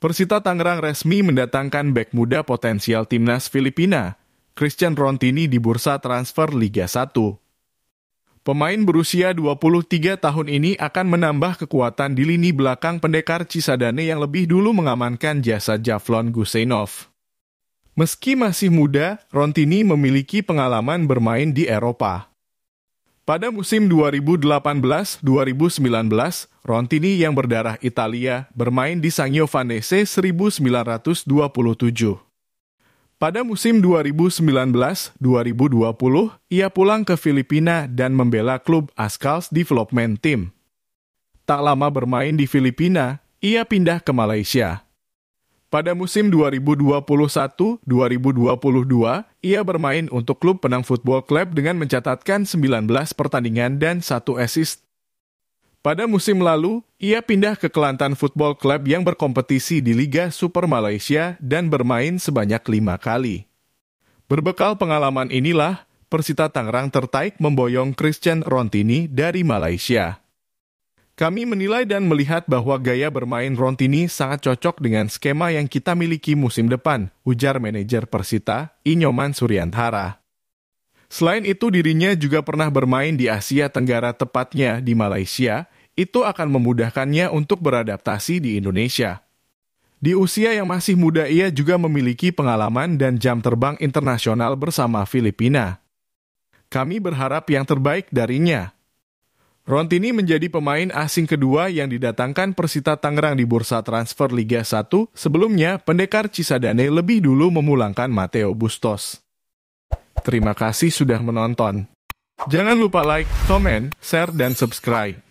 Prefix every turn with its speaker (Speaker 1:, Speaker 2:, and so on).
Speaker 1: Persita Tangerang resmi mendatangkan bek muda potensial timnas Filipina, Christian Rontini di bursa transfer Liga 1. Pemain berusia 23 tahun ini akan menambah kekuatan di lini belakang pendekar Cisadane yang lebih dulu mengamankan jasa Javlon Gusenov. Meski masih muda, Rontini memiliki pengalaman bermain di Eropa. Pada musim 2018-2019, Rontini yang berdarah Italia bermain di Sangio Vanese 1927. Pada musim 2019-2020, ia pulang ke Filipina dan membela klub Ascals Development Team. Tak lama bermain di Filipina, ia pindah ke Malaysia. Pada musim 2021-2022, ia bermain untuk klub Penang Football Club dengan mencatatkan 19 pertandingan dan 1 assist. Pada musim lalu, ia pindah ke Kelantan Football Club yang berkompetisi di Liga Super Malaysia dan bermain sebanyak lima kali. Berbekal pengalaman inilah, Persita Tangerang tertarik memboyong Christian Rontini dari Malaysia. Kami menilai dan melihat bahwa gaya bermain Rontini sangat cocok dengan skema yang kita miliki musim depan, ujar manajer Persita, Inyoman Suryantara. Selain itu, dirinya juga pernah bermain di Asia Tenggara, tepatnya di Malaysia. Itu akan memudahkannya untuk beradaptasi di Indonesia. Di usia yang masih muda, ia juga memiliki pengalaman dan jam terbang internasional bersama Filipina. Kami berharap yang terbaik darinya, Rontini menjadi pemain asing kedua yang didatangkan Persita Tangerang di bursa transfer Liga 1. Sebelumnya, pendekar Cisadane lebih dulu memulangkan Matteo Bustos. Terima kasih sudah menonton. Jangan lupa like, comment, share, dan subscribe.